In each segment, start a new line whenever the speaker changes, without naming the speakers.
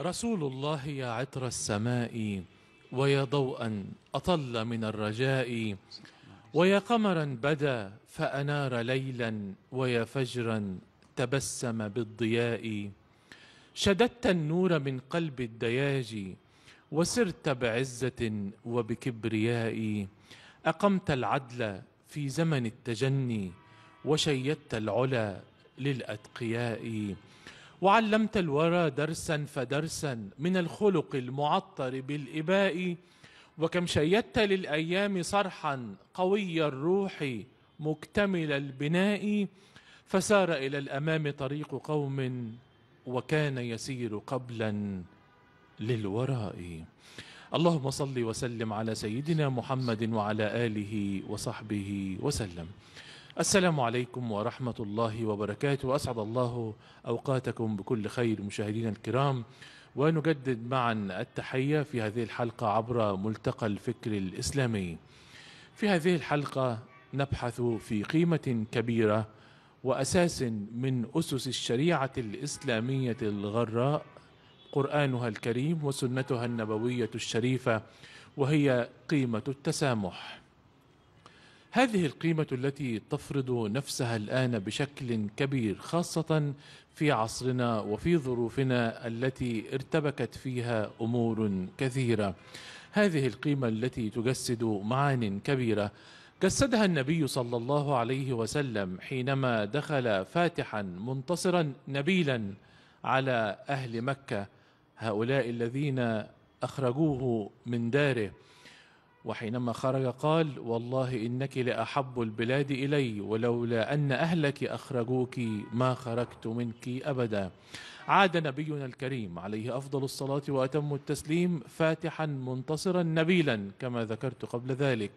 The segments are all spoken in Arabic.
رسول الله يا عطر السماء ويا ضوءا أطل من الرجاء ويا قمرا بدا فأنار ليلا ويا فجرا تبسم بالضياء شددت النور من قلب الدياجي وسرت بعزة وبكبرياء أقمت العدل في زمن التجني وشيدت العلا للأتقياء وعلمت الورى درسا فدرسا من الخلق المعطر بالإباء وكم شيدت للأيام صرحا قوي الروح مكتمل البناء فسار إلى الأمام طريق قوم وكان يسير قبلا للوراء اللهم صل وسلم على سيدنا محمد وعلى آله وصحبه وسلم السلام عليكم ورحمة الله وبركاته أسعد الله أوقاتكم بكل خير مشاهدينا الكرام ونجدد معا التحية في هذه الحلقة عبر ملتقى الفكر الإسلامي في هذه الحلقة نبحث في قيمة كبيرة وأساس من أسس الشريعة الإسلامية الغراء قرآنها الكريم وسنتها النبوية الشريفة وهي قيمة التسامح هذه القيمة التي تفرض نفسها الآن بشكل كبير خاصة في عصرنا وفي ظروفنا التي ارتبكت فيها أمور كثيرة هذه القيمة التي تجسد معان كبيرة جسدها النبي صلى الله عليه وسلم حينما دخل فاتحا منتصرا نبيلا على أهل مكة هؤلاء الذين أخرجوه من داره وحينما خرج قال والله إنك لأحب البلاد إلي ولولا أن أهلك أخرجوك ما خرجت منك أبدا عاد نبينا الكريم عليه أفضل الصلاة وأتم التسليم فاتحا منتصرا نبيلا كما ذكرت قبل ذلك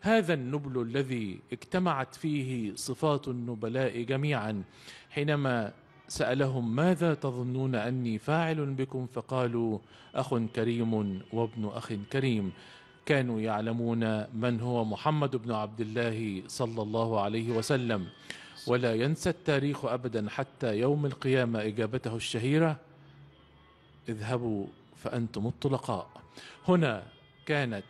هذا النبل الذي اجتمعت فيه صفات النبلاء جميعا حينما سألهم ماذا تظنون أني فاعل بكم فقالوا أخ كريم وابن أخ كريم كانوا يعلمون من هو محمد بن عبد الله صلى الله عليه وسلم ولا ينسى التاريخ ابدا حتى يوم القيامه اجابته الشهيره اذهبوا فانتم الطلقاء هنا كانت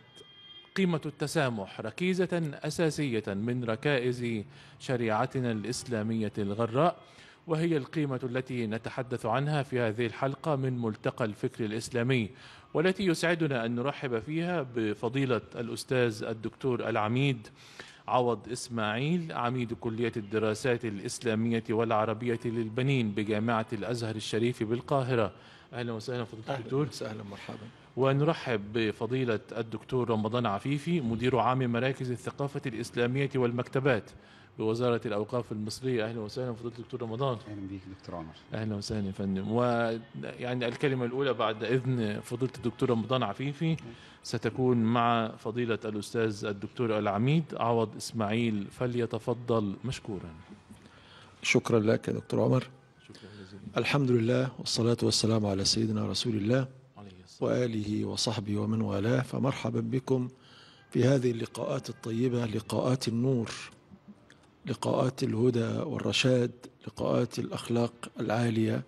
قيمه التسامح ركيزه اساسيه من ركائز شريعتنا الاسلاميه الغراء وهي القيمه التي نتحدث عنها في هذه الحلقه من ملتقى الفكر الاسلامي والتي يسعدنا أن نرحب فيها بفضيلة الأستاذ الدكتور العميد عوض إسماعيل عميد كلية الدراسات الإسلامية والعربية للبنين بجامعة الأزهر الشريف بالقاهرة أهلا وسهلا
فضيلة الدكتور أهلا مرحبا
ونرحب بفضيلة الدكتور رمضان عفيفي مدير عام مراكز الثقافة الإسلامية والمكتبات بوزارة الأوقاف المصرية أهلا وسهلا فضيلة الدكتور رمضان أهلا بيك دكتور عمر أهلا وسهلا يا فندم ويعني الكلمة الأولى بعد إذن فضيلة الدكتور رمضان عفيفي ستكون مع فضيلة الأستاذ الدكتور العميد عوض إسماعيل فليتفضل
مشكورا شكرا لك يا دكتور عمر شكرا جزيلا الحمد لله والصلاة والسلام على سيدنا رسول الله وآله وصحبه ومن والاه فمرحبا بكم في هذه اللقاءات الطيبة لقاءات النور لقاءات الهدى والرشاد لقاءات الأخلاق العالية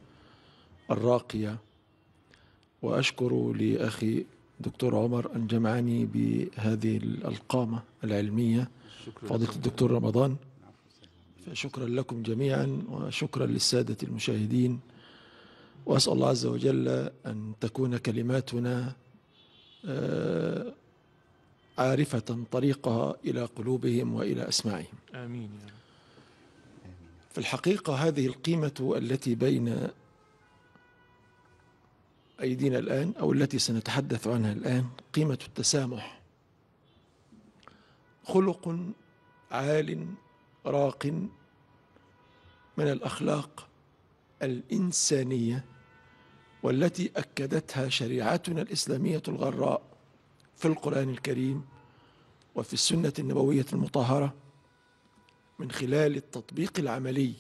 الراقية وأشكر لأخي دكتور عمر أن جمعني بهذه القامة العلمية فضيلة الدكتور رمضان نعم. فشكرا لكم جميعا وشكرا للسادة المشاهدين وأسأل الله عز وجل أن تكون كلماتنا آه، عارفة طريقها إلى قلوبهم وإلى أسماعهم آمين في الحقيقة هذه القيمة التي بين أيدينا الآن أو التي سنتحدث عنها الآن قيمة التسامح خلق عال راق من الأخلاق الإنسانية والتي أكدتها شريعتنا الإسلامية الغراء في القرآن الكريم وفي السنة النبوية المطهرة من خلال التطبيق العملي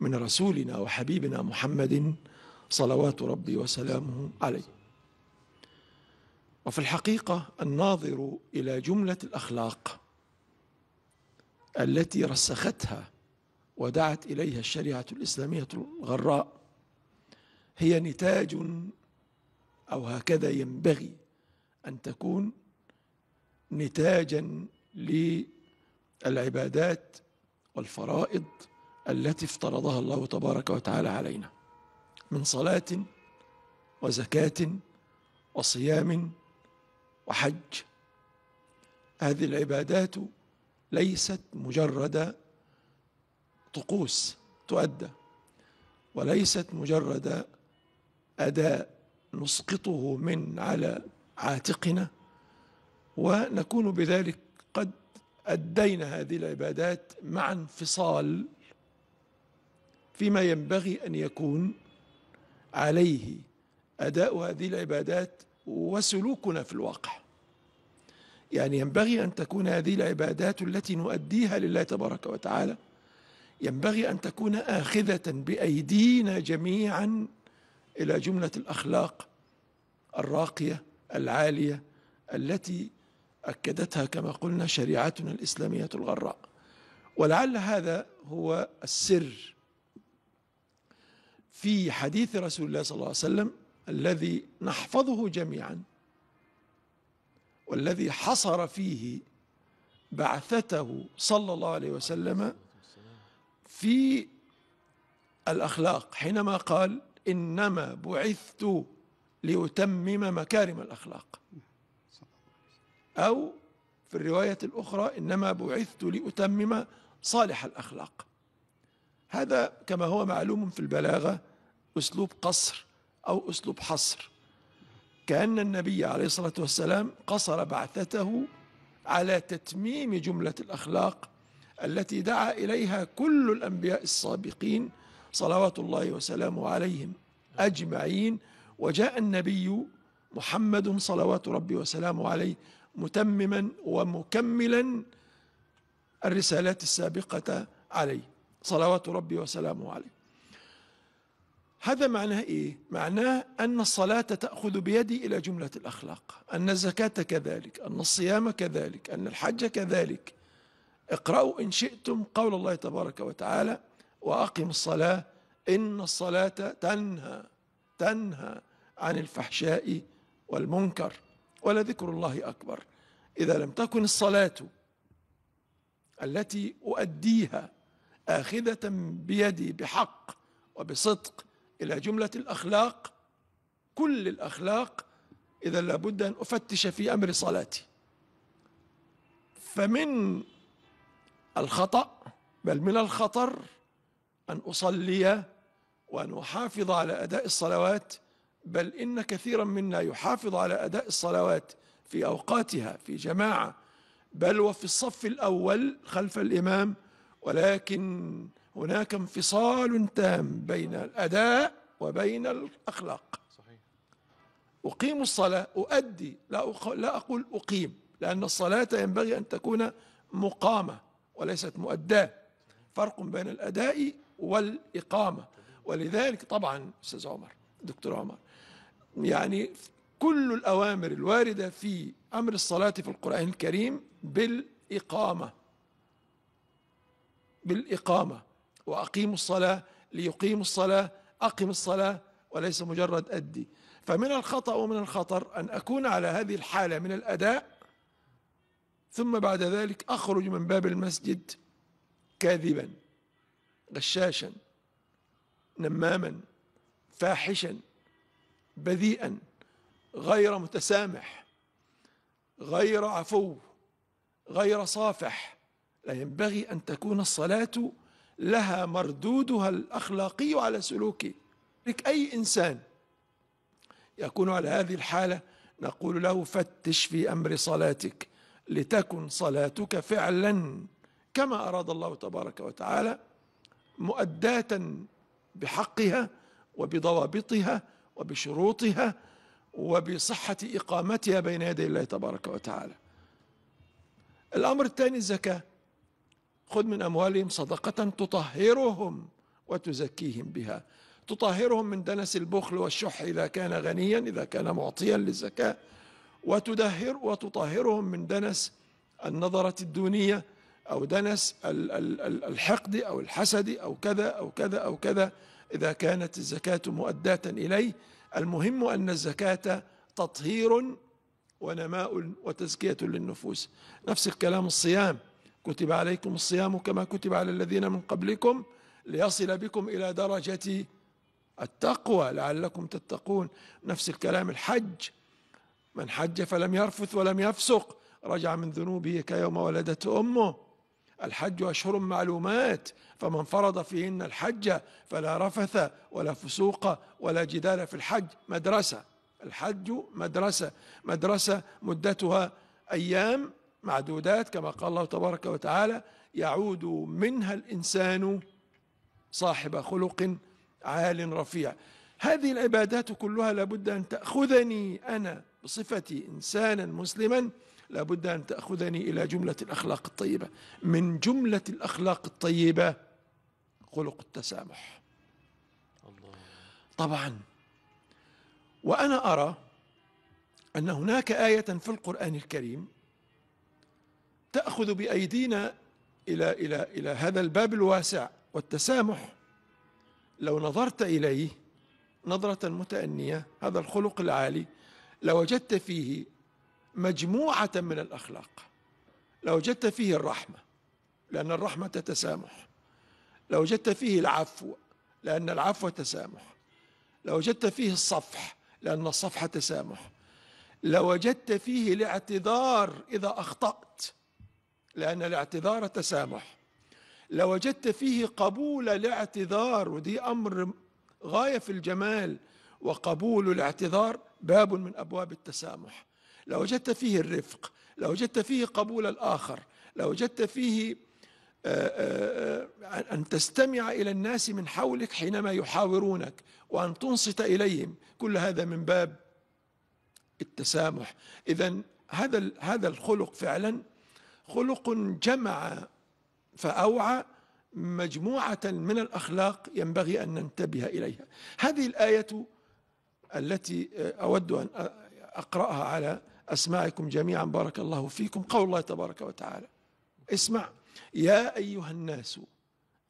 من رسولنا وحبيبنا محمد صلوات ربي وسلامه عليه وفي الحقيقة الناظر إلى جملة الأخلاق التي رسختها ودعت إليها الشريعة الإسلامية الغراء هي نتاج أو هكذا ينبغي أن تكون نتاجا للعبادات والفرائض التي افترضها الله تبارك وتعالى علينا من صلاة وزكاة وصيام وحج هذه العبادات ليست مجرد طقوس تؤدى وليست مجرد أداء نسقطه من على عاتقنا ونكون بذلك قد أدينا هذه العبادات مع انفصال فيما ينبغي أن يكون عليه أداء هذه العبادات وسلوكنا في الواقع يعني ينبغي أن تكون هذه العبادات التي نؤديها لله تبارك وتعالى ينبغي أن تكون آخذة بأيدينا جميعا إلى جملة الأخلاق الراقية العالية التي أكدتها كما قلنا شريعتنا الإسلامية الغراء ولعل هذا هو السر في حديث رسول الله صلى الله عليه وسلم الذي نحفظه جميعا والذي حصر فيه بعثته صلى الله عليه وسلم في الأخلاق حينما قال إنما بعثت ليتمم مكارم الأخلاق أو في الرواية الأخرى إنما بعثت لأتمم صالح الأخلاق هذا كما هو معلوم في البلاغة أسلوب قصر أو أسلوب حصر كأن النبي عليه الصلاة والسلام قصر بعثته على تتميم جملة الأخلاق التي دعا إليها كل الأنبياء السابقين صلوات الله وسلامه عليهم أجمعين وجاء النبي محمد صلوات ربي وسلامه عليه متمما ومكملا الرسالات السابقة عليه صلوات ربي وسلامه عليه هذا معناه إيه؟ معناه أن الصلاة تأخذ بيدي إلى جملة الأخلاق أن الزكاة كذلك أن الصيام كذلك أن الحج كذلك اقرأوا إن شئتم قول الله تبارك وتعالى وأقم الصلاة إن الصلاة تنهى تنهى عن الفحشاء والمنكر ولذكر الله أكبر إذا لم تكن الصلاة التي أؤديها آخذة بيدي بحق وبصدق إلى جملة الأخلاق كل الأخلاق إذا لابد أن أفتش في أمر صلاتي فمن الخطأ بل من الخطر أن أصلي وأن أحافظ على أداء الصلوات بل إن كثيرا منا يحافظ على أداء الصلوات في أوقاتها في جماعة بل وفي الصف الأول خلف الإمام ولكن هناك انفصال تام بين الأداء وبين الأخلاق صحيح. أقيم الصلاة أؤدي لا, لا أقول أقيم لأن الصلاة ينبغي أن تكون مقامة وليست مؤداة فرق بين الأداء والإقامة ولذلك طبعا أستاذ عمر دكتور عمر يعني كل الأوامر الواردة في أمر الصلاة في القرآن الكريم بالإقامة بالإقامة وأقيموا الصلاة ليقيموا الصلاة أقم الصلاة وليس مجرد أدي فمن الخطأ ومن الخطر أن أكون على هذه الحالة من الأداء ثم بعد ذلك أخرج من باب المسجد كاذبا غشاشا نماما فاحشا بذيئا غير متسامح غير عفو غير صافح لا ينبغي أن تكون الصلاة لها مردودها الأخلاقي على سلوكه لك أي إنسان يكون على هذه الحالة نقول له فتش في أمر صلاتك لتكن صلاتك فعلا كما أراد الله تبارك وتعالى مؤداة بحقها وبضوابطها وبشروطها وبصحة إقامتها بين يدي الله تبارك وتعالى الأمر الثاني الزكاة خذ من أموالهم صدقة تطهرهم وتزكيهم بها تطهرهم من دنس البخل والشح إذا كان غنيا إذا كان معطيا للزكاة وتدهر وتطهرهم من دنس النظرة الدونية أو دنس الحقد أو الحسد أو كذا أو كذا أو كذا إذا كانت الزكاة مؤداة إليه المهم أن الزكاة تطهير ونماء وتزكية للنفوس نفس الكلام الصيام كتب عليكم الصيام كما كتب على الذين من قبلكم ليصل بكم إلى درجة التقوى لعلكم تتقون نفس الكلام الحج من حج فلم يرفث ولم يفسق رجع من ذنوبه كيوم ولدته أمه الحج أشهر معلومات فمن فرض فيهن الحج فلا رفث ولا فسوق ولا جدال في الحج مدرسة الحج مدرسة مدرسة مدتها أيام معدودات كما قال الله تبارك وتعالى يعود منها الإنسان صاحب خلق عال رفيع هذه العبادات كلها لابد أن تأخذني أنا بصفتي إنسانا مسلما لابد أن تأخذني إلى جملة الأخلاق الطيبة من جملة الأخلاق الطيبة خلق التسامح طبعا وأنا أرى أن هناك آية في القرآن الكريم تأخذ بأيدينا إلى إلى إلى هذا الباب الواسع والتسامح لو نظرت إليه نظرة متأنية هذا الخلق العالي لوجدت فيه مجموعة من الأخلاق لوجدت فيه الرحمة لأن الرحمة تسامح لوجدت فيه العفو لأن العفو تسامح لوجدت فيه الصفح لأن الصفح تسامح لوجدت فيه الاعتذار إذا أخطأت لأن الاعتذار تسامح لوجدت فيه قبول الاعتذار ودي أمر غاية في الجمال وقبول الاعتذار باب من أبواب التسامح لوجدت فيه الرفق لوجدت فيه قبول الآخر لوجدت فيه آه، آه، آه، أن تستمع إلى الناس من حولك حينما يحاورونك وأن تنصت إليهم كل هذا من باب التسامح إذا هذا هذا الخلق فعلا خلق جمع فأوعى مجموعة من الأخلاق ينبغي أن ننتبه إليها هذه الآية التي أود أن أقرأها على أسماعكم جميعا بارك الله فيكم قول الله تبارك وتعالى اسمع يا أيها الناس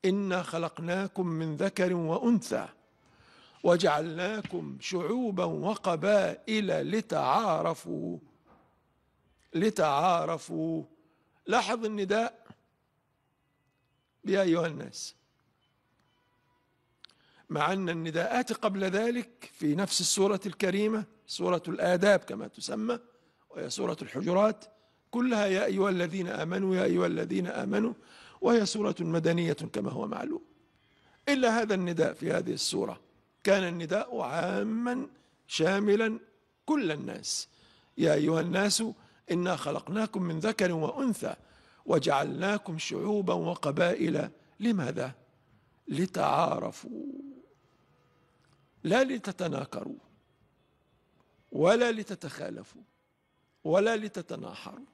إنا خلقناكم من ذكر وأنثى وجعلناكم شعوبا وقبائل لتعارفوا لتعارفوا لاحظ النداء يا أيها الناس مع أن النداءات قبل ذلك في نفس السورة الكريمة سورة الآداب كما تسمى وهي سورة الحجرات كلها يا أيها الذين آمنوا يا أيها الذين آمنوا وهي سورة مدنية كما هو معلوم إلا هذا النداء في هذه السورة كان النداء عاما شاملا كل الناس يا أيها الناس إنا خلقناكم من ذكر وأنثى وجعلناكم شعوبا وقبائل لماذا؟ لتعارفوا لا لتتناكروا ولا لتتخالفوا ولا لتتناحروا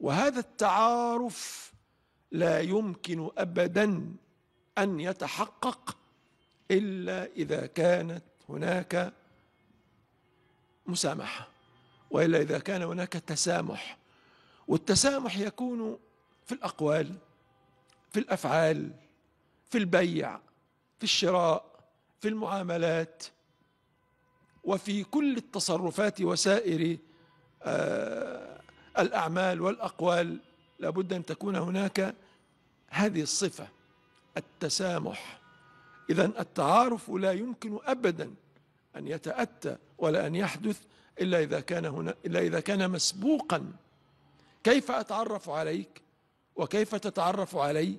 وهذا التعارف لا يمكن ابدا ان يتحقق الا اذا كانت هناك مسامحه والا اذا كان هناك تسامح والتسامح يكون في الاقوال في الافعال في البيع في الشراء في المعاملات وفي كل التصرفات وسائر آه، الأعمال والأقوال لابد أن تكون هناك هذه الصفة التسامح إذا التعارف لا يمكن أبدا أن يتأتى ولا أن يحدث إلا إذا كان هنا إلا إذا كان مسبوقا كيف أتعرف عليك وكيف تتعرف علي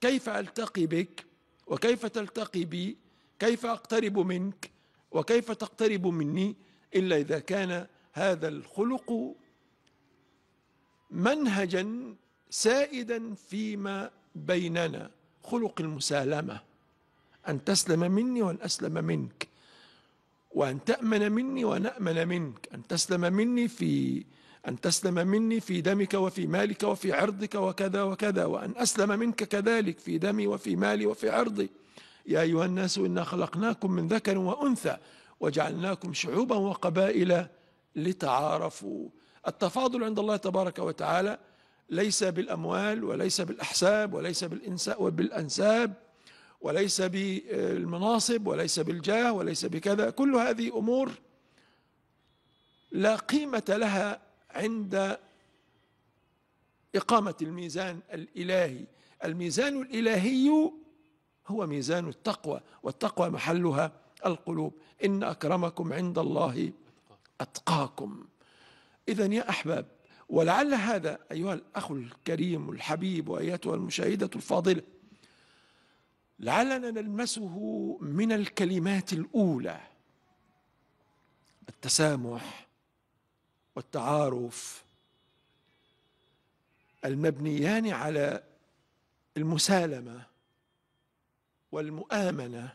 كيف ألتقي بك وكيف تلتقي بي كيف أقترب منك وكيف تقترب مني إلا إذا كان هذا الخلق منهجا سائدا فيما بيننا خلق المسالمه ان تسلم مني وان اسلم منك وان تامن مني وان أأمن منك ان تسلم مني في أن تسلم مني في دمك وفي مالك وفي عرضك وكذا وكذا وأن أسلم منك كذلك في دمي وفي مالي وفي عرضي يا أيها الناس إنا خلقناكم من ذكر وأنثى وجعلناكم شعوبا وقبائل لتعارفوا التفاضل عند الله تبارك وتعالى ليس بالأموال وليس بالأحساب وليس بالأنساب وليس بالمناصب وليس بالجاه وليس بكذا كل هذه أمور لا قيمة لها عند إقامة الميزان الإلهي الميزان الإلهي هو ميزان التقوى والتقوى محلها القلوب إن أكرمكم عند الله أتقاكم إذا يا أحباب ولعل هذا أيها الأخ الكريم الحبيب وأيتها المشاهدة الفاضلة لعلنا نلمسه من الكلمات الأولى التسامح والتعارف المبنيان على المسالمه والمؤامنه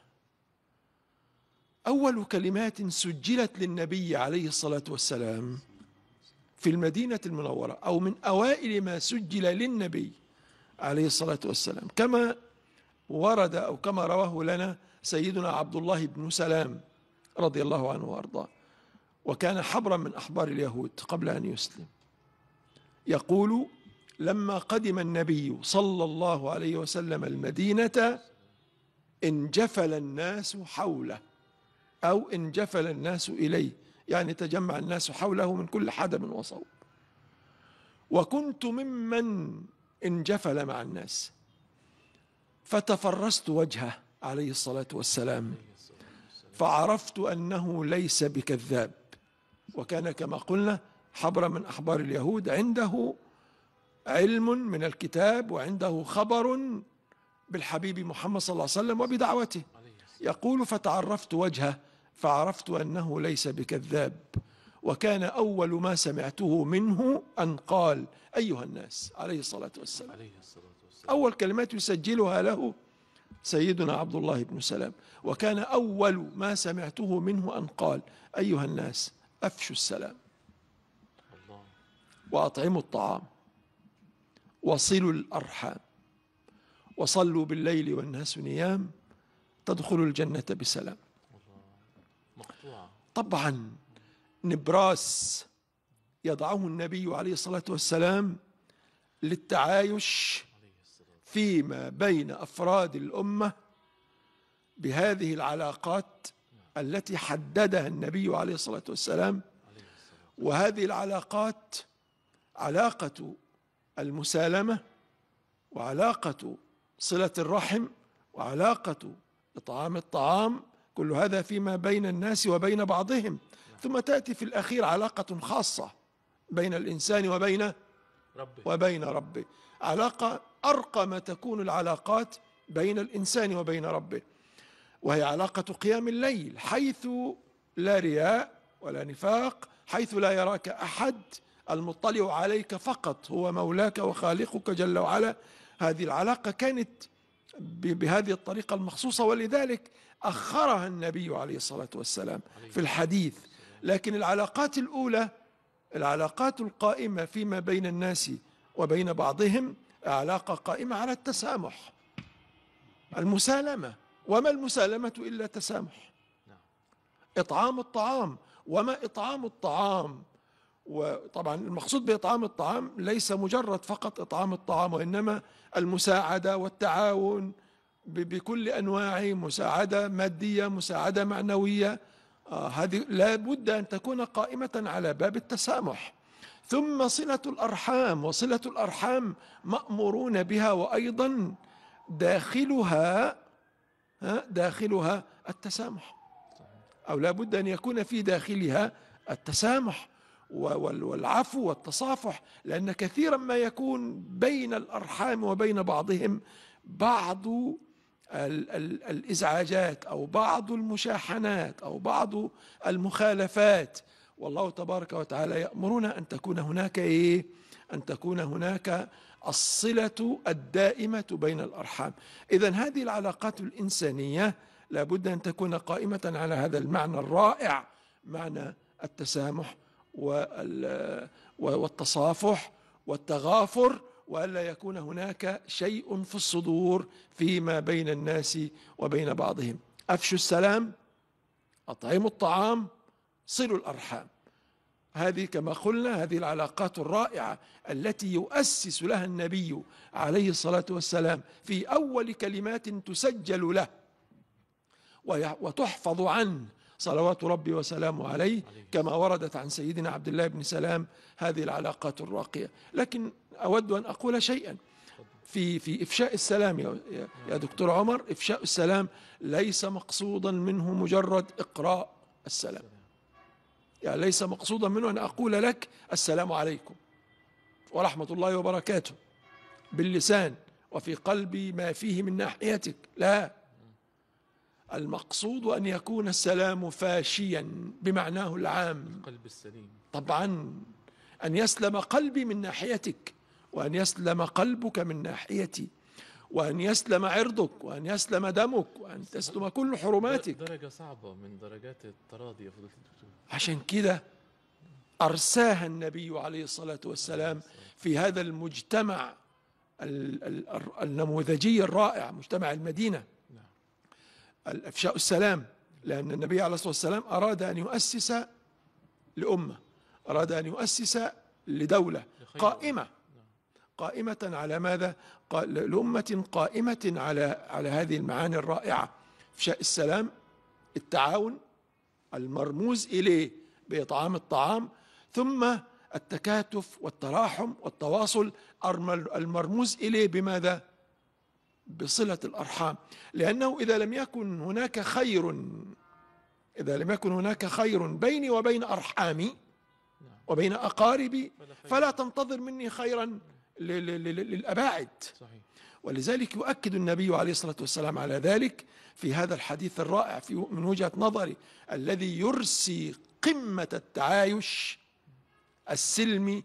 أول كلمات سجلت للنبي عليه الصلاة والسلام في المدينة المنورة أو من أوائل ما سجل للنبي عليه الصلاة والسلام كما ورد أو كما رواه لنا سيدنا عبد الله بن سلام رضي الله عنه وأرضاه وكان حبرا من أحبار اليهود قبل أن يسلم يقول لما قدم النبي صلى الله عليه وسلم المدينة انجفل الناس حوله أو انجفل الناس إليه يعني تجمع الناس حوله من كل حدب وصوب وكنت ممن انجفل مع الناس فتفرست وجهه عليه الصلاة والسلام فعرفت أنه ليس بكذاب وكان كما قلنا حبر من أحبار اليهود عنده علم من الكتاب وعنده خبر بالحبيب محمد صلى الله عليه وسلم وبدعوته يقول فتعرفت وجهه فعرفت انه ليس بكذاب وكان اول ما سمعته منه ان قال ايها الناس عليه الصلاه والسلام, عليه الصلاة والسلام. اول كلمات يسجلها له سيدنا عبد الله بن سلام وكان اول ما سمعته منه ان قال ايها الناس افشوا السلام واطعموا الطعام وصلوا الارحام وصلوا بالليل والناس نيام تدخل الجنة بسلام طبعا نبراس يضعه النبي عليه الصلاة والسلام للتعايش فيما بين أفراد الأمة بهذه العلاقات التي حددها النبي عليه الصلاة والسلام وهذه العلاقات علاقة المسالمة وعلاقة صلة الرحم وعلاقة إطعام الطعام كل هذا فيما بين الناس وبين بعضهم ثم تأتي في الأخير علاقة خاصة بين الإنسان وبين ربي وبين ربه علاقة أرقى ما تكون العلاقات بين الإنسان وبين ربه وهي علاقة قيام الليل حيث لا رياء ولا نفاق حيث لا يراك أحد المطلع عليك فقط هو مولاك وخالقك جل وعلا هذه العلاقة كانت بهذه الطريقة المخصوصة ولذلك أخرها النبي عليه الصلاة والسلام في الحديث لكن العلاقات الأولى العلاقات القائمة فيما بين الناس وبين بعضهم علاقة قائمة على التسامح المسالمة وما المسالمة إلا تسامح نعم. إطعام الطعام وما إطعام الطعام وطبعا المقصود بإطعام الطعام ليس مجرد فقط إطعام الطعام وإنما المساعدة والتعاون بكل أنواعه مساعدة مادية مساعدة معنوية آه هذه لا بد أن تكون قائمة على باب التسامح ثم صلة الأرحام وصلة الأرحام مأمورون بها وأيضا داخلها داخلها التسامح أو لا بد أن يكون في داخلها التسامح والعفو والتصافح لأن كثيرا ما يكون بين الأرحام وبين بعضهم بعض الإزعاجات أو بعض المشاحنات أو بعض المخالفات والله تبارك وتعالى يأمرنا أن تكون هناك إيه؟ أن تكون هناك الصلة الدائمة بين الأرحام إذا هذه العلاقات الإنسانية لابد أن تكون قائمة على هذا المعنى الرائع معنى التسامح والتصافح والتغافر والا يكون هناك شيء في الصدور فيما بين الناس وبين بعضهم افشوا السلام اطعموا الطعام صلوا الارحام هذه كما قلنا هذه العلاقات الرائعه التي يؤسس لها النبي عليه الصلاه والسلام في اول كلمات تسجل له وتحفظ عنه صلوات ربي وسلامه عليه كما وردت عن سيدنا عبد الله بن سلام هذه العلاقات الراقية لكن أود أن أقول شيئا في في إفشاء السلام يا, يا دكتور عمر إفشاء السلام ليس مقصودا منه مجرد إقراء السلام يعني ليس مقصودا منه أن أقول لك السلام عليكم ورحمة الله وبركاته باللسان وفي قلبي ما فيه من ناحيتك لا المقصود أن يكون السلام فاشيا بمعناه العام
القلب السليم
طبعا أن يسلم قلبي من ناحيتك وأن يسلم قلبك من ناحيتي وأن يسلم عرضك وأن يسلم دمك وأن تسلم كل حرماتك
درجة صعبة من درجات التراضي يا فضيلة الدكتور
عشان كده أرساها النبي عليه الصلاة والسلام في هذا المجتمع النموذجي الرائع مجتمع المدينه إفشاء السلام لأن النبي عليه الصلاة والسلام أراد أن يؤسس لأمة أراد أن يؤسس لدولة قائمة قائمة على ماذا؟ لأمة قائمة على على هذه المعاني الرائعة إفشاء السلام التعاون المرموز إليه بإطعام الطعام ثم التكاتف والتراحم والتواصل المرموز إليه بماذا؟ بصلة الأرحام لأنه إذا لم يكن هناك خير إذا لم يكن هناك خير بيني وبين أرحامي نعم. وبين أقاربي فلا تنتظر مني خيرا للأباعد ولذلك يؤكد النبي عليه الصلاة والسلام على ذلك في هذا الحديث الرائع في من وجهة نظري الذي يرسي قمة التعايش السلمي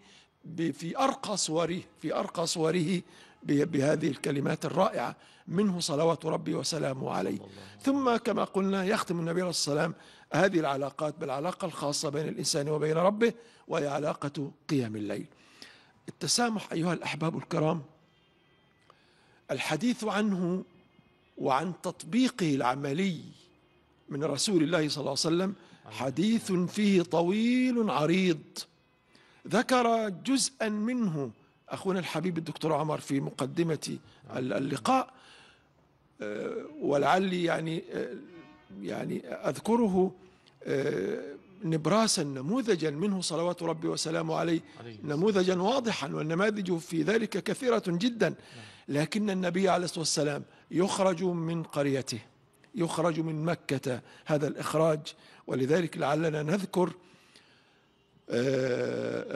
في أرقى صوره في أرقى صوره بهذه الكلمات الرائعة منه صلوات ربي وسلامه عليه ثم كما قلنا يختم النبي عليه السلام هذه العلاقات بالعلاقة الخاصة بين الإنسان وبين ربه وهي علاقة قيام الليل التسامح أيها الأحباب الكرام الحديث عنه وعن تطبيقه العملي من رسول الله صلى الله عليه وسلم حديث فيه طويل عريض ذكر جزءا منه أخونا الحبيب الدكتور عمر في مقدمة اللقاء آه، ولعلي يعني آه، يعني أذكره آه، نبراسا نموذجا منه صلوات ربي وسلامه عليه نموذجا واضحا والنماذج في ذلك كثيرة جدا لكن النبي عليه الصلاة والسلام يخرج من قريته يخرج من مكة هذا الإخراج ولذلك لعلنا نذكر آه،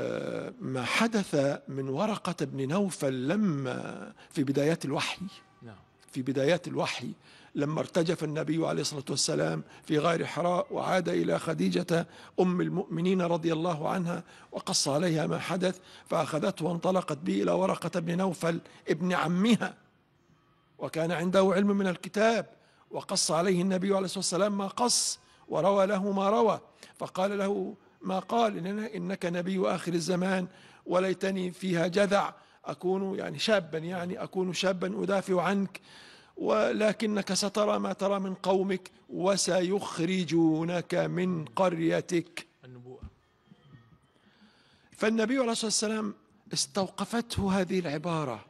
آه، ما حدث من ورقة بن نوفل لما في بدايات الوحي نعم. في بدايات الوحي لما ارتجف النبي عليه الصلاة والسلام في غار حراء وعاد إلى خديجة أم المؤمنين رضي الله عنها وقص عليها ما حدث فأخذته وانطلقت به إلى ورقة بن نوفل ابن عمها وكان عنده علم من الكتاب وقص عليه النبي عليه الصلاة والسلام ما قص وروى له ما روى فقال له ما قال إننا إنك نبي آخر الزمان وليتني فيها جذع أكون يعني شابا يعني أكون شابا أدافع عنك ولكنك سترى ما ترى من قومك وسيخرجونك من قريتك النبوءة فالنبي عليه الصلاة والسلام استوقفته هذه العبارة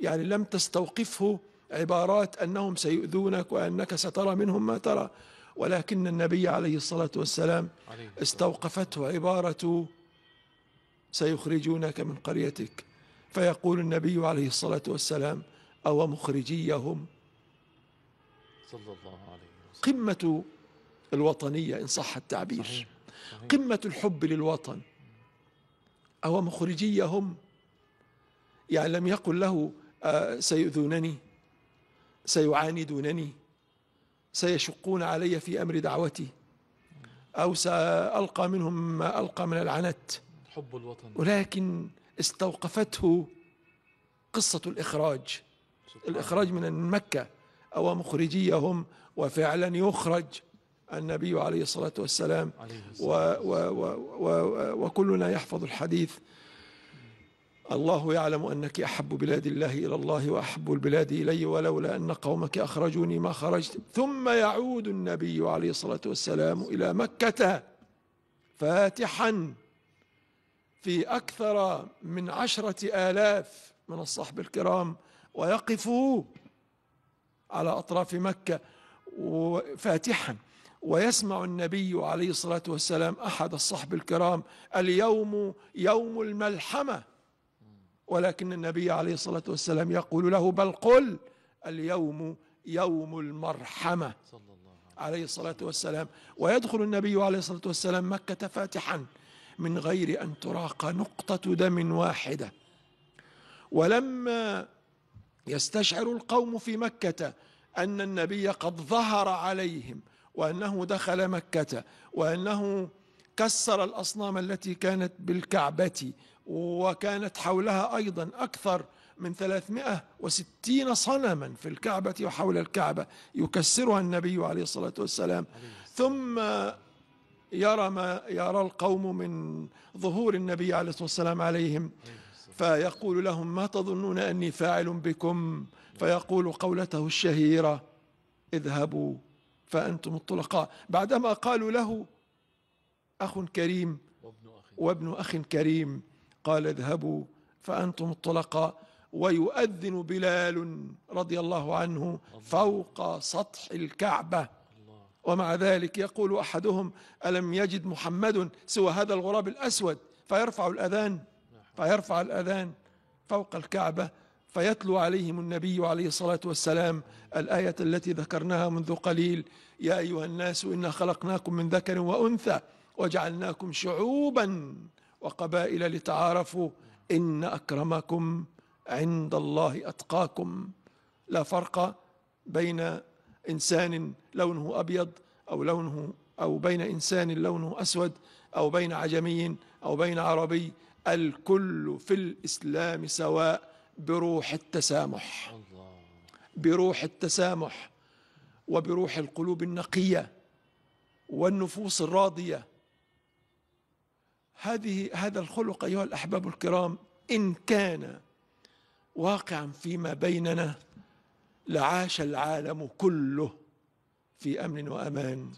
يعني لم تستوقفه عبارات أنهم سيؤذونك وأنك سترى منهم ما ترى ولكن النبي عليه الصلاة والسلام استوقفته عبارة سيخرجونك من قريتك فيقول النبي عليه الصلاة والسلام أو مخرجيهم
صلى الله عليه وسلم
قمة الوطنية إن صح التعبير صحيح. صحيح. قمة الحب للوطن أو مخرجيهم يعني لم يقل له آه، سيؤذونني سيعاندونني سيشقون علي في أمر دعوتي أو سألقى منهم ما ألقى من العنت
حب الوطن
ولكن استوقفته قصة الإخراج الإخراج من مكة أو مخرجيهم وفعلا يخرج النبي عليه الصلاة والسلام عليه الصلاة و و و و وكلنا يحفظ الحديث الله يعلم أنك أحب بلاد الله إلى الله وأحب البلاد إلي ولولا أن قومك أخرجوني ما خرجت ثم يعود النبي عليه الصلاة والسلام إلى مكة فاتحا في أكثر من عشرة آلاف من الصحب الكرام ويقف على أطراف مكة فاتحا ويسمع النبي عليه الصلاة والسلام أحد الصحب الكرام اليوم يوم الملحمة ولكن النبي عليه الصلاة والسلام يقول له بل قل اليوم يوم المرحمة عليه الصلاة والسلام ويدخل النبي عليه الصلاة والسلام مكة فاتحا من غير أن تراق نقطة دم واحدة ولما يستشعر القوم في مكة أن النبي قد ظهر عليهم وأنه دخل مكة وأنه كسر الأصنام التي كانت بالكعبة وكانت حولها أيضا أكثر من 360 صنما في الكعبة وحول الكعبة يكسرها النبي عليه الصلاة والسلام ثم يرى ما يرى القوم من ظهور النبي عليه الصلاة والسلام عليهم فيقول لهم ما تظنون أني فاعل بكم فيقول قولته الشهيرة اذهبوا فأنتم الطلقاء بعدما قالوا له أخ كريم وابن أخ كريم قال اذهبوا فأنتم الطلقاء ويؤذن بلال رضي الله عنه فوق سطح الكعبة ومع ذلك يقول أحدهم ألم يجد محمد سوى هذا الغراب الأسود فيرفع الأذان فيرفع الأذان فوق الكعبة فيتلو عليهم النبي عليه الصلاة والسلام الآية التي ذكرناها منذ قليل يا أيها الناس إنا خلقناكم من ذكر وأنثى وجعلناكم شعوبا وقبائل لتعارفوا إن أكرمكم عند الله أتقاكم لا فرق بين إنسان لونه أبيض أو لونه أو بين إنسان لونه أسود أو بين عجمي أو بين عربي الكل في الإسلام سواء بروح التسامح بروح التسامح وبروح القلوب النقية والنفوس الراضية هذه هذا الخلق أيها الأحباب الكرام إن كان واقعا فيما بيننا لعاش العالم كله في أمن وأمان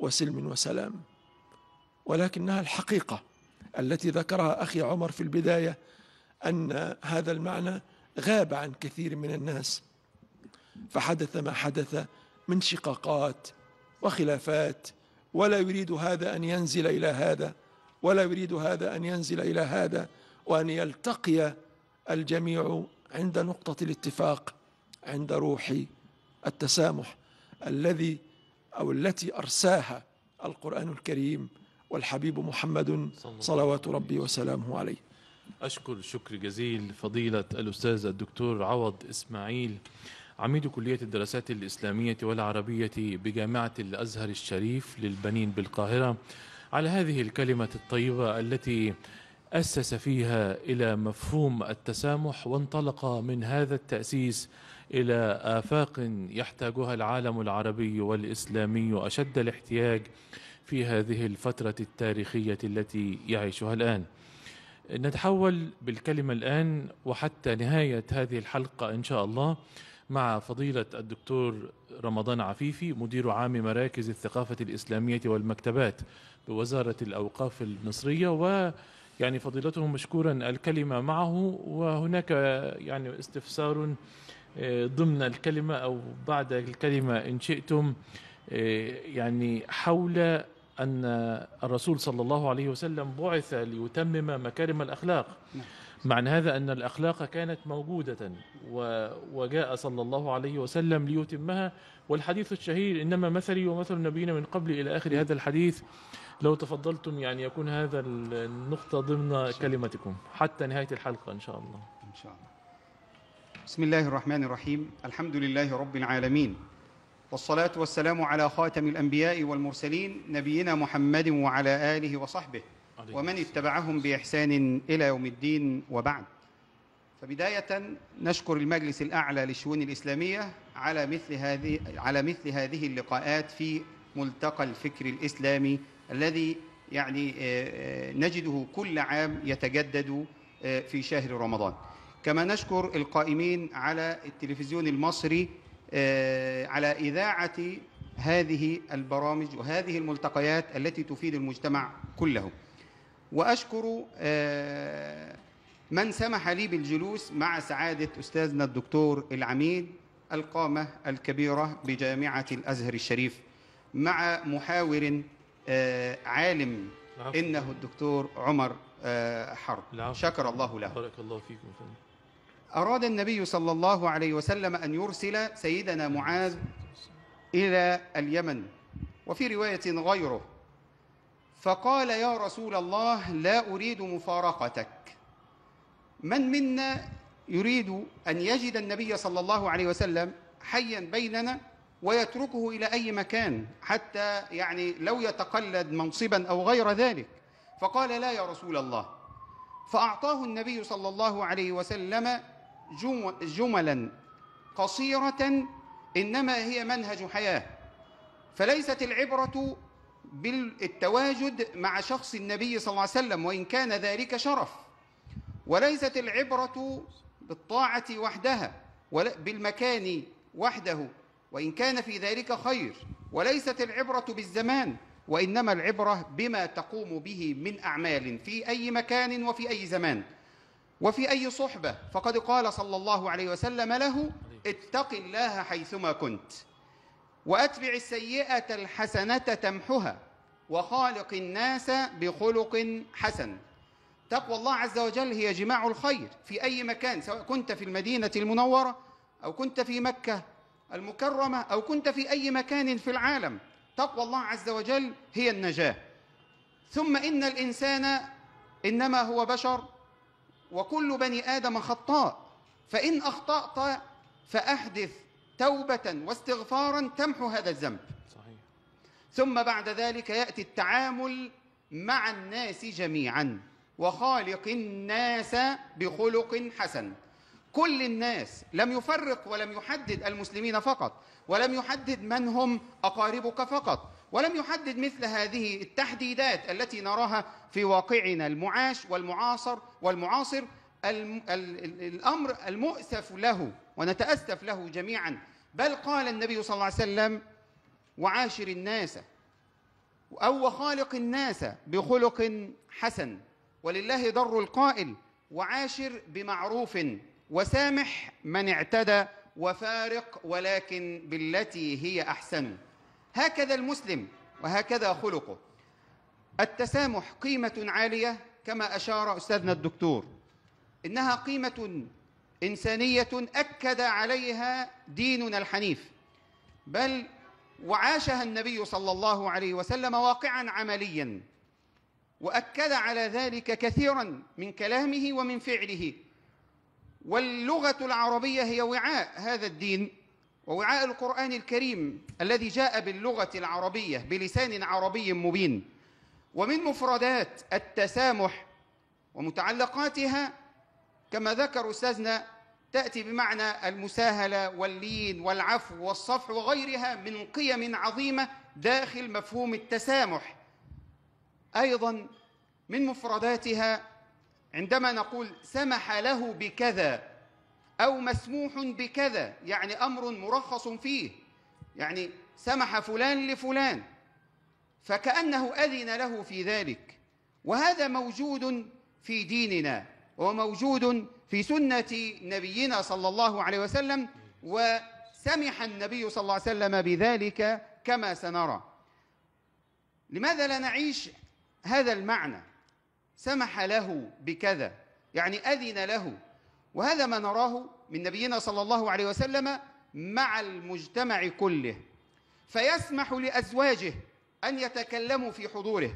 وسلم وسلام ولكنها الحقيقة التي ذكرها أخي عمر في البداية أن هذا المعنى غاب عن كثير من الناس فحدث ما حدث من شقاقات وخلافات ولا يريد هذا أن ينزل إلى هذا ولا يريد هذا أن ينزل إلى هذا وأن يلتقي الجميع عند نقطة الاتفاق عند روح التسامح الذي أو التي أرساها القرآن الكريم والحبيب محمد صلوات ربي وسلامه عليه أشكر
شكر جزيل فضيلة الأستاذ الدكتور عوض إسماعيل عميد كلية الدراسات الإسلامية والعربية بجامعة الأزهر الشريف للبنين بالقاهرة على هذه الكلمة الطيبة التي أسس فيها إلى مفهوم التسامح وانطلق من هذا التأسيس إلى آفاق يحتاجها العالم العربي والإسلامي أشد الاحتياج في هذه الفترة التاريخية التي يعيشها الآن. نتحول بالكلمة الآن وحتى نهاية هذه الحلقة إن شاء الله مع فضيلة الدكتور رمضان عفيفي مدير عام مراكز الثقافة الإسلامية والمكتبات بوزارة الأوقاف المصرية و يعني فضيلته مشكورا الكلمة معه وهناك يعني استفسار آه، ضمن الكلمة أو بعد الكلمة إن شئتم آه، يعني حول أن الرسول صلى الله عليه وسلم بعث ليتمم مكارم الأخلاق نعم. معنى هذا أن الأخلاق كانت موجودة وجاء صلى الله عليه وسلم ليتمها والحديث الشهير إنما مثلي ومثل نبينا من قبل إلى آخر هذا الحديث لو تفضلتم يعني يكون هذا النقطة ضمن كلمتكم حتى نهاية
الحلقة إن شاء الله إن شاء الله بسم الله الرحمن الرحيم الحمد لله رب العالمين والصلاة والسلام على خاتم الأنبياء والمرسلين نبينا محمد وعلى آله وصحبه ومن اتبعهم بإحسان إلى يوم الدين وبعد فبداية نشكر المجلس الأعلى للشؤون الإسلامية على مثل هذه على مثل هذه اللقاءات في ملتقى الفكر الإسلامي الذي يعني آه، آه، نجده كل عام يتجدد آه، في شهر رمضان. كما نشكر القائمين على التلفزيون المصري على إذاعة هذه البرامج وهذه الملتقيات التي تفيد المجتمع كله. وأشكر من سمح لي بالجلوس مع سعادة أستاذنا الدكتور العميد القامة الكبيرة بجامعة الأزهر الشريف مع محاور آه، عالم العفو. إنه الدكتور عمر آه، حرب العفو. شكر الله له بارك الله فيكم أراد النبي صلى الله عليه وسلم أن يرسل سيدنا معاذ إلى اليمن وفي رواية غيره فقال يا رسول الله لا أريد مفارقتك من منا يريد أن يجد النبي صلى الله عليه وسلم حيا بيننا ويتركه إلى أي مكان حتى يعني لو يتقلد منصبا أو غير ذلك فقال لا يا رسول الله فأعطاه النبي صلى الله عليه وسلم جملا قصيرة إنما هي منهج حياة فليست العبرة بالتواجد مع شخص النبي صلى الله عليه وسلم وإن كان ذلك شرف وليست العبرة بالطاعة وحدها بالمكان وحده وإن كان في ذلك خير وليست العبرة بالزمان وإنما العبرة بما تقوم به من أعمال في أي مكان وفي أي زمان وفي أي صحبة فقد قال صلى الله عليه وسلم له اتق الله حيثما كنت وأتبع السيئة الحسنة تمحها وخالق الناس بخلق حسن تقوى الله عز وجل هي جماع الخير في أي مكان سواء كنت في المدينة المنورة أو كنت في مكة المكرمة أو كنت في أي مكان في العالم تقوى الله عز وجل هي النجاة ثم إن الإنسان إنما هو بشر وكل بني آدم خطاء فإن أخطأت فأحدث توبة واستغفارا تمحو هذا الذنب صحيح. ثم بعد ذلك يأتي التعامل مع الناس جميعا وخالق الناس بخلق حسن كل الناس لم يفرق ولم يحدد المسلمين فقط ولم يحدد من هم أقاربك فقط ولم يحدد مثل هذه التحديدات التي نراها في واقعنا المعاش والمعاصر والمعاصر الأمر المؤسف له ونتأسف له جميعا بل قال النبي صلى الله عليه وسلم وعاشر الناس أو وخالق الناس بخلق حسن ولله ضر القائل وعاشر بمعروف وسامح من اعتدى وفارق ولكن بالتي هي احسن هكذا المسلم وهكذا خلقه التسامح قيمه عاليه كما اشار استاذنا الدكتور انها قيمه انسانيه اكد عليها ديننا الحنيف بل وعاشها النبي صلى الله عليه وسلم واقعا عمليا واكد على ذلك كثيرا من كلامه ومن فعله واللغه العربيه هي وعاء هذا الدين ووعاء القران الكريم الذي جاء باللغه العربيه بلسان عربي مبين ومن مفردات التسامح ومتعلقاتها كما ذكر استاذنا تاتي بمعنى المساهله واللين والعفو والصفح وغيرها من قيم عظيمه داخل مفهوم التسامح ايضا من مفرداتها عندما نقول سمح له بكذا او مسموح بكذا يعني امر مرخص فيه يعني سمح فلان لفلان فكانه اذن له في ذلك وهذا موجود في ديننا وموجود في سنه نبينا صلى الله عليه وسلم وسمح النبي صلى الله عليه وسلم بذلك كما سنرى لماذا لا نعيش هذا المعنى سمح له بكذا يعني أذن له وهذا ما نراه من نبينا صلى الله عليه وسلم مع المجتمع كله فيسمح لأزواجه أن يتكلموا في حضوره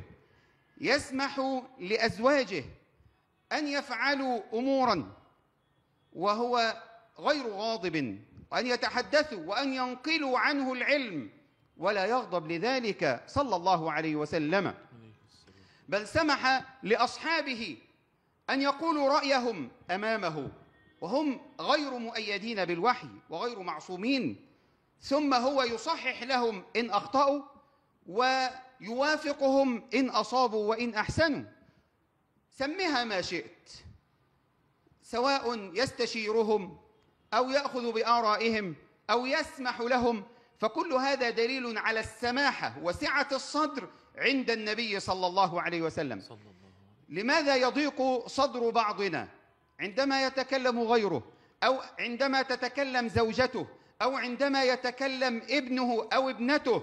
يسمح لأزواجه أن يفعلوا أمورا وهو غير غاضب وأن يتحدثوا وأن ينقلوا عنه العلم ولا يغضب لذلك صلى الله عليه وسلم بل سمح لاصحابه ان يقولوا رايهم امامه وهم غير مؤيدين بالوحي وغير معصومين ثم هو يصحح لهم ان اخطاوا ويوافقهم ان اصابوا وان احسنوا سمها ما شئت سواء يستشيرهم او ياخذ بارائهم او يسمح لهم فكل هذا دليل على السماحه وسعه الصدر عند النبي صلى الله عليه وسلم صلى الله. لماذا يضيق صدر بعضنا عندما يتكلم غيره أو عندما تتكلم زوجته أو عندما يتكلم ابنه أو ابنته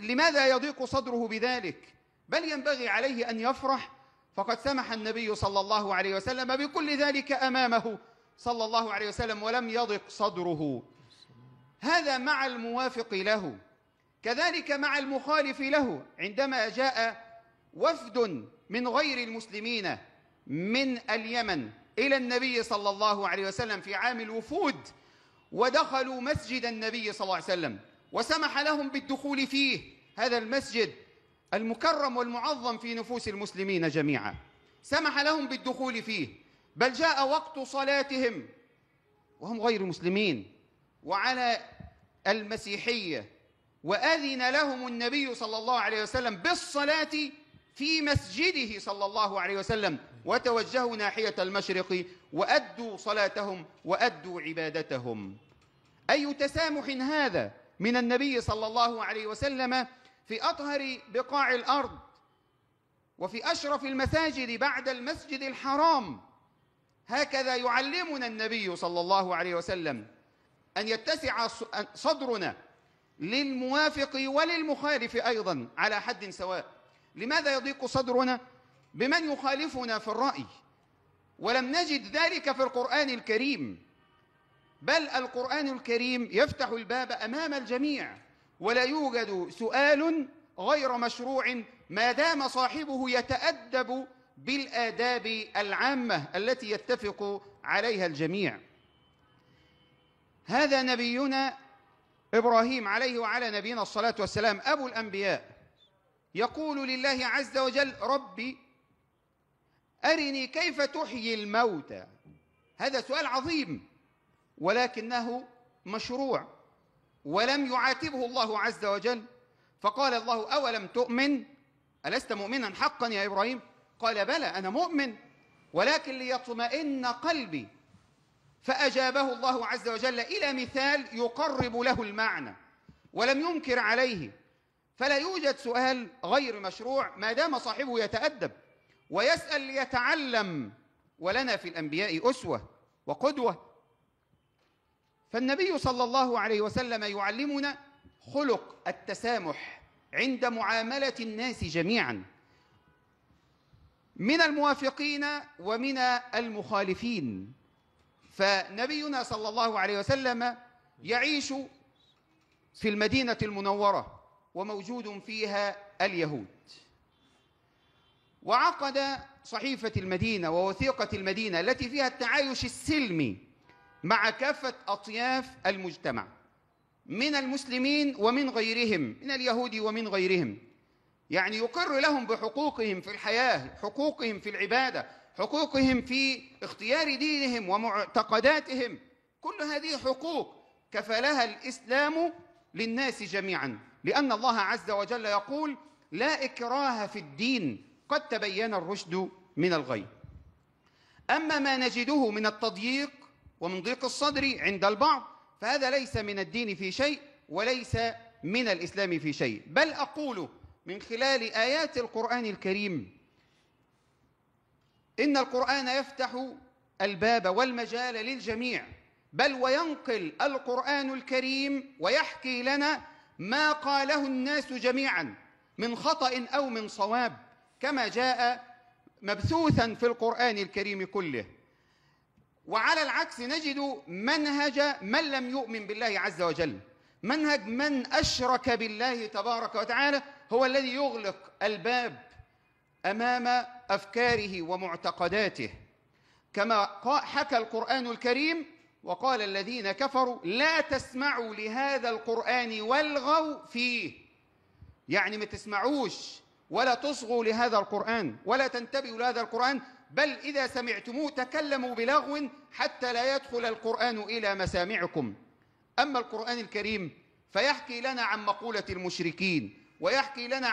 لماذا يضيق صدره بذلك بل ينبغي عليه أن يفرح فقد سمح النبي صلى الله عليه وسلم بكل ذلك أمامه صلى الله عليه وسلم ولم يضق صدره هذا مع الموافق له كذلك مع المخالف له عندما جاء وفد من غير المسلمين من اليمن إلى النبي صلى الله عليه وسلم في عام الوفود ودخلوا مسجد النبي صلى الله عليه وسلم وسمح لهم بالدخول فيه هذا المسجد المكرم والمعظم في نفوس المسلمين جميعا سمح لهم بالدخول فيه بل جاء وقت صلاتهم وهم غير مسلمين وعلى المسيحية وأذن لهم النبي صلى الله عليه وسلم بالصلاة في مسجده صلى الله عليه وسلم وتوجهوا ناحية المشرق وأدوا صلاتهم وأدوا عبادتهم أي تسامح هذا من النبي صلى الله عليه وسلم في أطهر بقاع الأرض وفي أشرف المساجد بعد المسجد الحرام هكذا يعلمنا النبي صلى الله عليه وسلم أن يتسع صدرنا للموافق وللمخالف أيضا على حد سواء لماذا يضيق صدرنا بمن يخالفنا في الرأي ولم نجد ذلك في القرآن الكريم بل القرآن الكريم يفتح الباب أمام الجميع ولا يوجد سؤال غير مشروع ما دام صاحبه يتأدب بالآداب العامة التي يتفق عليها الجميع هذا نبينا إبراهيم عليه وعلى نبينا الصلاة والسلام أبو الأنبياء يقول لله عز وجل ربي أرني كيف تحيي الموتى هذا سؤال عظيم ولكنه مشروع ولم يعاتبه الله عز وجل فقال الله أولم تؤمن ألست مؤمنا حقا يا إبراهيم قال بلى أنا مؤمن ولكن ليطمئن قلبي فأجابه الله عز وجل إلى مثال يقرب له المعنى ولم ينكر عليه فلا يوجد سؤال غير مشروع ما دام صاحبه يتأدب ويسأل ليتعلم ولنا في الأنبياء أسوة وقدوة فالنبي صلى الله عليه وسلم يعلمنا خلق التسامح عند معاملة الناس جميعا من الموافقين ومن المخالفين فنبينا صلى الله عليه وسلم يعيش في المدينة المنورة وموجود فيها اليهود وعقد صحيفة المدينة ووثيقة المدينة التي فيها التعايش السلمي مع كافة أطياف المجتمع من المسلمين ومن غيرهم من اليهود ومن غيرهم يعني يقر لهم بحقوقهم في الحياة حقوقهم في العبادة حقوقهم في اختيار دينهم ومعتقداتهم كل هذه حقوق كفلها الإسلام للناس جميعا لأن الله عز وجل يقول لا إكراه في الدين قد تبين الرشد من الغي أما ما نجده من التضييق ومن ضيق الصدر عند البعض فهذا ليس من الدين في شيء وليس من الإسلام في شيء بل أقول من خلال آيات القرآن الكريم إن القرآن يفتح الباب والمجال للجميع بل وينقل القرآن الكريم ويحكي لنا ما قاله الناس جميعا من خطأ أو من صواب كما جاء مبثوثا في القرآن الكريم كله وعلى العكس نجد منهج من لم يؤمن بالله عز وجل منهج من أشرك بالله تبارك وتعالى هو الذي يغلق الباب امام افكاره ومعتقداته كما حكى القران الكريم وقال الذين كفروا لا تسمعوا لهذا القران والغوا فيه يعني ما تسمعوش ولا تصغوا لهذا القران ولا تنتبهوا لهذا القران بل اذا سمعتموه تكلموا بلغو حتى لا يدخل القران الى مسامعكم اما القران الكريم فيحكي لنا عن مقوله المشركين ويحكي لنا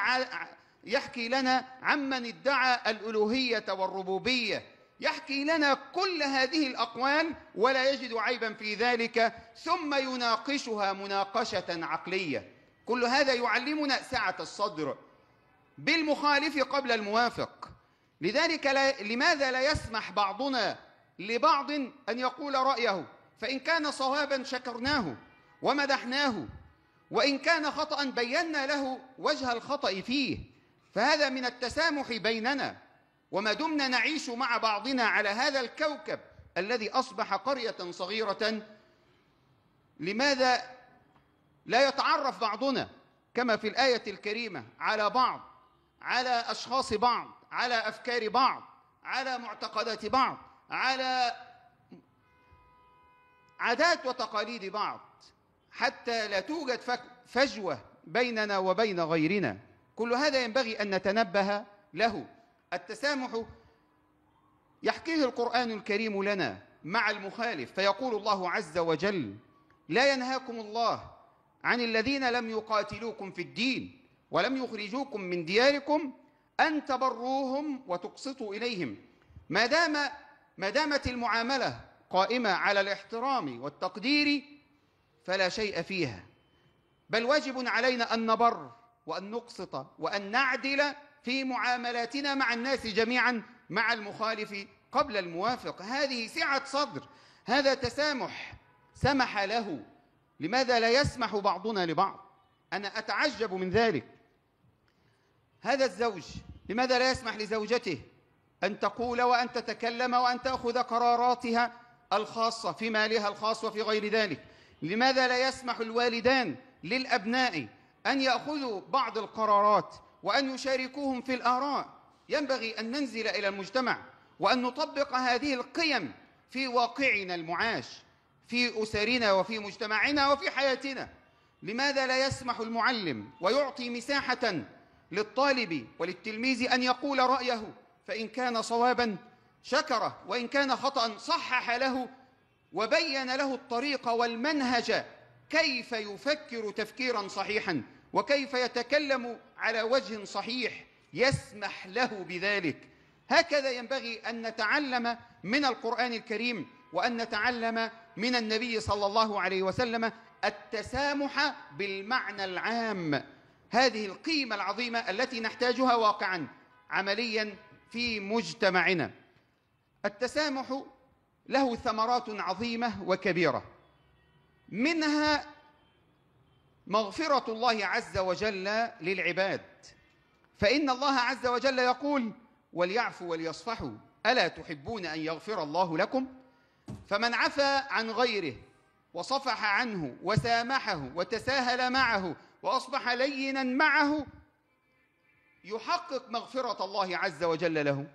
يحكي لنا عمن ادعى الالوهيه والربوبيه يحكي لنا كل هذه الاقوال ولا يجد عيبا في ذلك ثم يناقشها مناقشه عقليه كل هذا يعلمنا سعه الصدر بالمخالف قبل الموافق لذلك لا لماذا لا يسمح بعضنا لبعض ان يقول رايه فان كان صوابا شكرناه ومدحناه وان كان خطا بينا له وجه الخطا فيه فهذا من التسامح بيننا وما دمنا نعيش مع بعضنا على هذا الكوكب الذي اصبح قريه صغيره لماذا لا يتعرف بعضنا كما في الايه الكريمه على بعض على اشخاص بعض على افكار بعض على معتقدات بعض على عادات وتقاليد بعض حتى لا توجد فجوه بيننا وبين غيرنا كل هذا ينبغي أن نتنبه له التسامح يحكيه القرآن الكريم لنا مع المخالف فيقول الله عز وجل لا ينهاكم الله عن الذين لم يقاتلوكم في الدين ولم يخرجوكم من دياركم أن تبروهم وتقسطوا إليهم ما دام ما دامت المعاملة قائمة على الاحترام والتقدير فلا شيء فيها بل واجب علينا أن نبر وأن نقسط وأن نعدل في معاملاتنا مع الناس جميعا مع المخالف قبل الموافق هذه سعة صدر هذا تسامح سمح له لماذا لا يسمح بعضنا لبعض أنا أتعجب من ذلك هذا الزوج لماذا لا يسمح لزوجته أن تقول وأن تتكلم وأن تأخذ قراراتها الخاصة في مالها الخاص وفي غير ذلك لماذا لا يسمح الوالدان للأبناء أن يأخذوا بعض القرارات وأن يشاركوهم في الآراء ينبغي أن ننزل إلى المجتمع وأن نطبق هذه القيم في واقعنا المعاش في أسرنا وفي مجتمعنا وفي حياتنا لماذا لا يسمح المعلم ويعطي مساحة للطالب وللتلميذ أن يقول رأيه فإن كان صوابا شكره وإن كان خطأ صحح له وبين له الطريق والمنهج كيف يفكر تفكيرا صحيحا وكيف يتكلم على وجه صحيح يسمح له بذلك هكذا ينبغي أن نتعلم من القرآن الكريم وأن نتعلم من النبي صلى الله عليه وسلم التسامح بالمعنى العام هذه القيمة العظيمة التي نحتاجها واقعا عمليا في مجتمعنا التسامح له ثمرات عظيمة وكبيرة منها مغفرة الله عز وجل للعباد فإن الله عز وجل يقول وليعفوا وليصفحوا ألا تحبون أن يغفر الله لكم فمن عفى عن غيره وصفح عنه وسامحه وتساهل معه وأصبح لينا معه يحقق مغفرة الله عز وجل له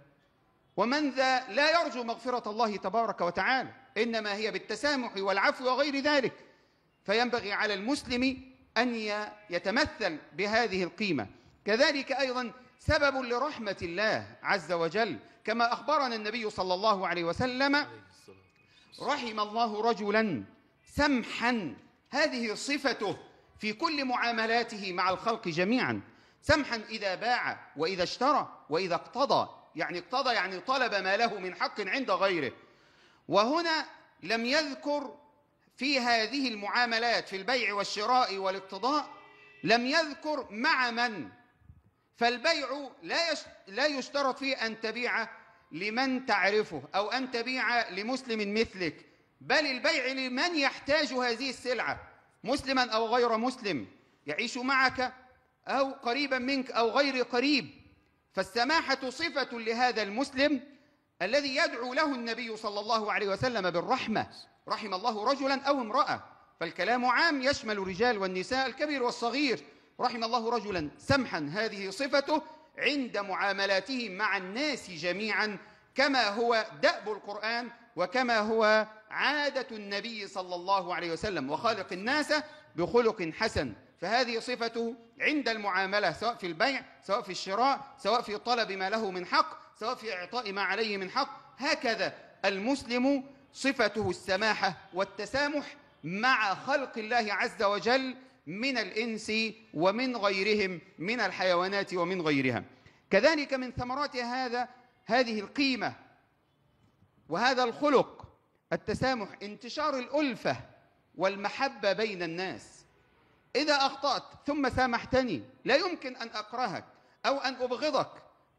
ومن ذا لا يرجو مغفرة الله تبارك وتعالى إنما هي بالتسامح والعفو وغير ذلك فينبغي على المسلم أن يتمثل بهذه القيمة كذلك أيضا سبب لرحمة الله عز وجل كما أخبرنا النبي صلى الله عليه وسلم رحم الله رجلا سمحا هذه صفته في كل معاملاته مع الخلق جميعا سمحا إذا باع وإذا اشترى وإذا اقتضى يعني اقتضى يعني طلب ما له من حق عند غيره وهنا لم يذكر في هذه المعاملات في البيع والشراء والاقتضاء لم يذكر مع من فالبيع لا لا يشترط فيه ان تبيع لمن تعرفه او ان تبيع لمسلم مثلك بل البيع لمن يحتاج هذه السلعه مسلما او غير مسلم يعيش معك او قريبا منك او غير قريب فالسماحه صفه لهذا المسلم الذي يدعو له النبي صلى الله عليه وسلم بالرحمه رحم الله رجلا أو امرأة فالكلام عام يشمل الرجال والنساء الكبير والصغير رحم الله رجلا سمحا هذه صفته عند معاملاته مع الناس جميعا كما هو دأب القرآن وكما هو عادة النبي صلى الله عليه وسلم وخالق الناس بخلق حسن فهذه صفته عند المعاملة سواء في البيع سواء في الشراء سواء في طلب ما له من حق سواء في إعطاء ما عليه من حق هكذا المسلم صفته السماحة والتسامح مع خلق الله عز وجل من الإنس ومن غيرهم من الحيوانات ومن غيرها كذلك من ثمرات هذا هذه القيمة وهذا الخلق التسامح انتشار الألفة والمحبة بين الناس إذا أخطأت ثم سامحتني لا يمكن أن أكرهك أو أن أبغضك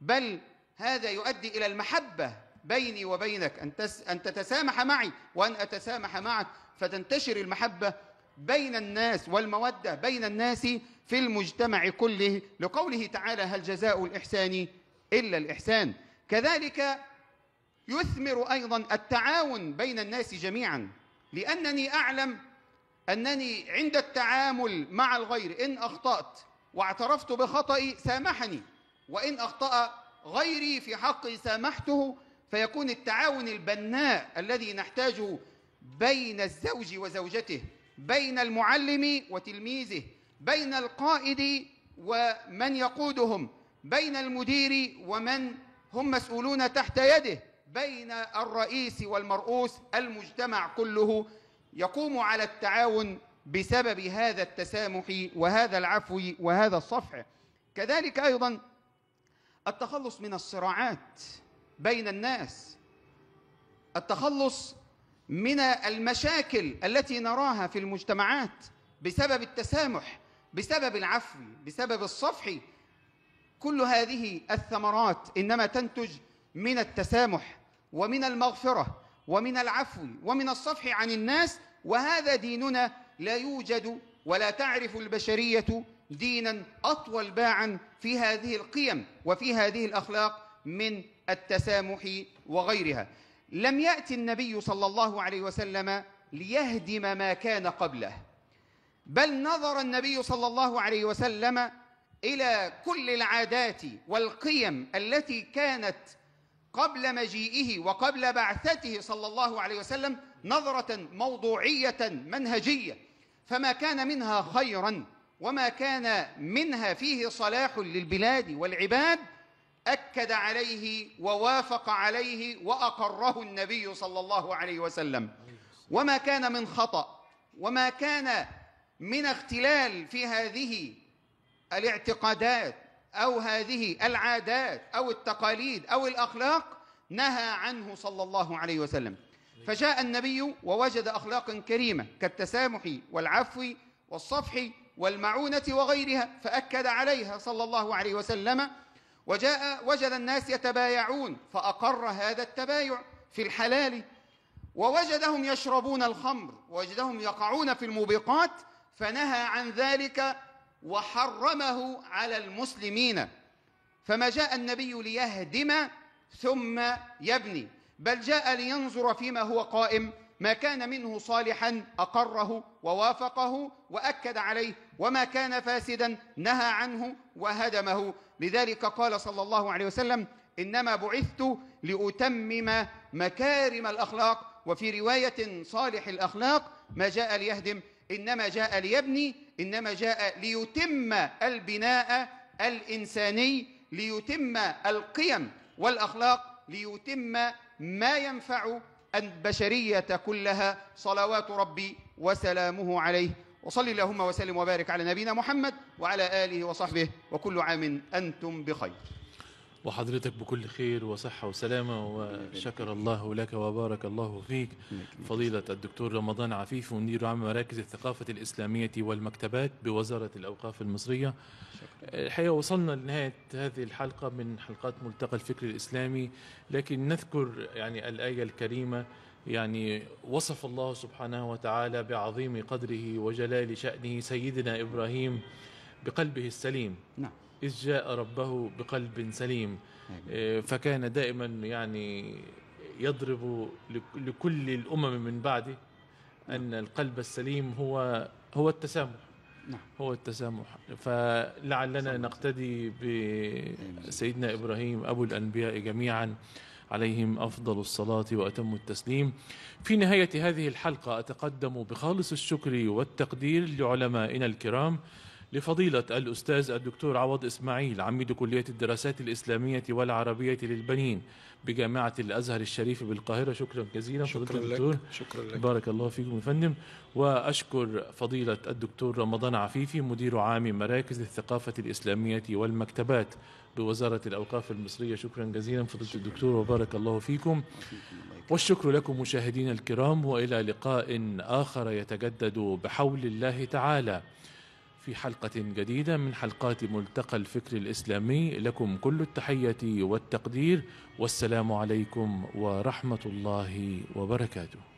بل هذا يؤدي إلى المحبة بيني وبينك أن, أن تتسامح معي وأن أتسامح معك فتنتشر المحبة بين الناس والمودة بين الناس في المجتمع كله لقوله تعالى هل جزاء الإحسان إلا الإحسان كذلك يثمر أيضا التعاون بين الناس جميعا لأنني أعلم أنني عند التعامل مع الغير إن أخطأت واعترفت بخطئي سامحني وإن أخطأ غيري في حقي سامحته فيكون التعاون البناء الذي نحتاجه بين الزوج وزوجته بين المعلم وتلميذه بين القائد ومن يقودهم بين المدير ومن هم مسؤولون تحت يده بين الرئيس والمرؤوس المجتمع كله يقوم على التعاون بسبب هذا التسامح وهذا العفو وهذا الصفح كذلك ايضا التخلص من الصراعات بين الناس التخلص من المشاكل التي نراها في المجتمعات بسبب التسامح بسبب العفو بسبب الصفح كل هذه الثمرات انما تنتج من التسامح ومن المغفره ومن العفو ومن الصفح عن الناس وهذا ديننا لا يوجد ولا تعرف البشريه دينا اطول باعا في هذه القيم وفي هذه الاخلاق من التسامح وغيرها لم يأتي النبي صلى الله عليه وسلم ليهدم ما كان قبله بل نظر النبي صلى الله عليه وسلم إلى كل العادات والقيم التي كانت قبل مجيئه وقبل بعثته صلى الله عليه وسلم نظرة موضوعية منهجية فما كان منها خيرا وما كان منها فيه صلاح للبلاد والعباد اكد عليه ووافق عليه واقره النبي صلى الله عليه وسلم وما كان من خطا وما كان من اختلال في هذه الاعتقادات او هذه العادات او التقاليد او الاخلاق نهى عنه صلى الله عليه وسلم فجاء النبي ووجد اخلاقا كريمه كالتسامح والعفو والصفح والمعونه وغيرها فاكد عليها صلى الله عليه وسلم وجاء وجد الناس يتبايعون فأقر هذا التبايع في الحلال ووجدهم يشربون الخمر ووجدهم يقعون في الموبقات فنهى عن ذلك وحرمه على المسلمين فما جاء النبي ليهدم ثم يبني بل جاء لينظر فيما هو قائم ما كان منه صالحا أقره ووافقه وأكد عليه وما كان فاسدا نهى عنه وهدمه لذلك قال صلى الله عليه وسلم إنما بعثت لأتمم مكارم الأخلاق وفي رواية صالح الأخلاق ما جاء ليهدم إنما جاء ليبني إنما جاء ليتم البناء الإنساني ليتم القيم والأخلاق ليتم ما ينفع البشرية كلها صلوات ربي وسلامه عليه وصلي اللهم وسلم وبارك على نبينا محمد وعلى آله وصحبه وكل عام أنتم بخير
وحضرتك بكل خير وصحة وسلامة وشكر الله لك وبارك الله فيك فضيلة الدكتور رمضان عفيف مدير عام مراكز الثقافة الإسلامية والمكتبات بوزارة الأوقاف المصرية الحقيقة وصلنا لنهاية هذه الحلقة من حلقات ملتقى الفكر الإسلامي لكن نذكر يعني الآية الكريمة يعني وصف الله سبحانه وتعالى بعظيم قدره وجلال شأنه سيدنا إبراهيم بقلبه السليم نعم إذ جاء ربه بقلب سليم نعم. آه، فكان دائما يعني يضرب لكل الأمم من بعده أن نعم. القلب السليم هو هو التسامح نعم. هو التسامح فلعلنا نقتدي بسيدنا أيوة. إبراهيم أبو الأنبياء جميعا عليهم افضل الصلاه واتم التسليم. في نهايه هذه الحلقه اتقدم بخالص الشكر والتقدير لعلمائنا الكرام لفضيلة الأستاذ الدكتور عوض إسماعيل عميد كلية الدراسات الإسلامية والعربية للبنين بجامعة الأزهر الشريف بالقاهرة شكرا جزيلا شكرا لك الدكتور.
شكرا لك بارك
الله فيكم يا فندم وأشكر فضيلة الدكتور رمضان عفيفي مدير عام مراكز الثقافة الإسلامية والمكتبات بوزارة الأوقاف المصرية شكرا جزيلا فضيلة الدكتور وبارك الله فيكم والشكر لكم مشاهدينا الكرام وإلى لقاء آخر يتجدد بحول الله تعالى في حلقة جديدة من حلقات ملتقى الفكر الإسلامي لكم كل التحية والتقدير والسلام عليكم ورحمة الله وبركاته